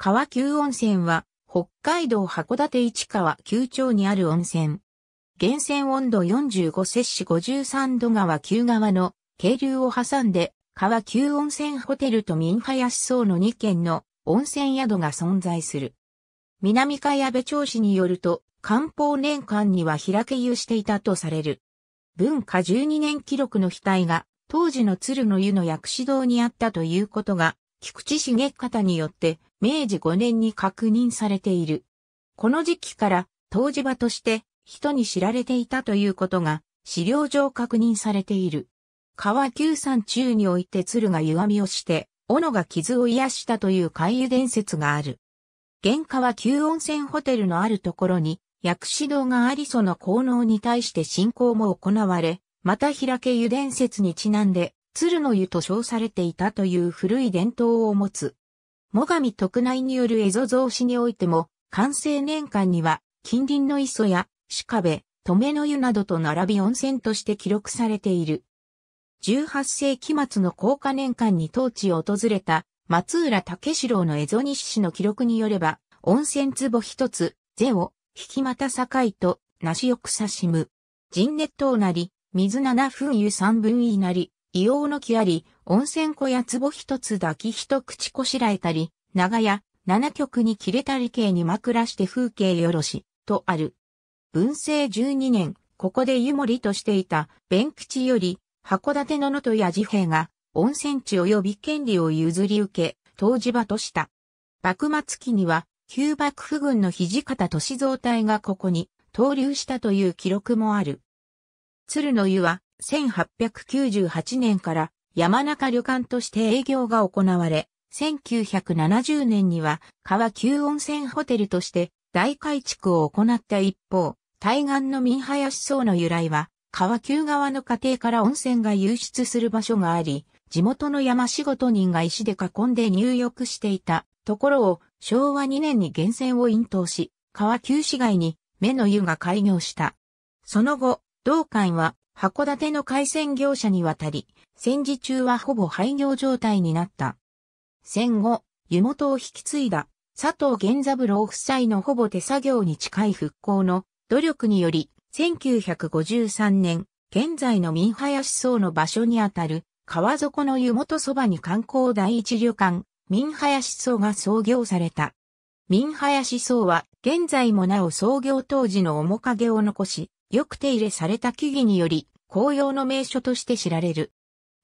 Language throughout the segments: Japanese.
川急温泉は、北海道函館市川急町にある温泉。源泉温度45摂氏53度川急川の渓流を挟んで、川急温泉ホテルと民林荘の2軒の温泉宿が存在する。南海安部町市によると、官報年間には開け湯していたとされる。文化12年記録の額が、当時の鶴の湯の薬師堂にあったということが菊池茂方によって明治5年に確認されている。この時期から当時場として人に知られていたということが資料上確認されている。川九山中において鶴が歪みをして、斧が傷を癒したという海湯伝説がある。価川旧温泉ホテルのあるところに、薬師堂がありその効能に対して信仰も行われ、また開け湯伝説にちなんで、鶴の湯と称されていたという古い伝統を持つ。最上徳内によるエゾ増資においても、完成年間には、近隣の磯や、鹿部、留の湯などと並び温泉として記録されている。18世紀末の高架年間に当地を訪れた松浦武四郎のエゾ西氏の記録によれば、温泉壺一つ、ゼを、引きまた境と、なしよくさしむ。人熱等なり、水七分湯三分位なり、硫黄の木あり、温泉小や壺一つ抱き一口こしらえたり、長屋、七曲に切れたり形に枕して風景よろし、とある。文政十二年、ここで湯守としていた弁吉より、函館の能登や治兵が、温泉地及び権利を譲り受け、当時場とした。幕末期には、旧幕府軍の土方歳造隊がここに、投留したという記録もある。鶴の湯は、1898年から山中旅館として営業が行われ、1970年には川急温泉ホテルとして大改築を行った一方、対岸の民林層の由来は、川急側の家庭から温泉が流出する場所があり、地元の山仕事人が石で囲んで入浴していたところを昭和2年に源泉を引頭し、川急市街に目の湯が開業した。その後、道館は函館の海鮮業者に渡り、戦時中はほぼ廃業状態になった。戦後、湯本を引き継いだ佐藤源三郎夫妻のほぼ手作業に近い復興の努力により、1953年、現在の民林荘の場所にあたる川底の湯本そばに観光第一旅館、民林荘が創業された。民林荘は現在もなお創業当時の面影を残し、よく手入れされた木々により紅葉の名所として知られる。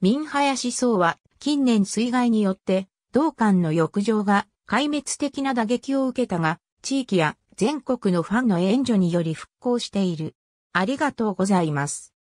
民林荘は近年水害によって道館の浴場が壊滅的な打撃を受けたが、地域や全国のファンの援助により復興している。ありがとうございます。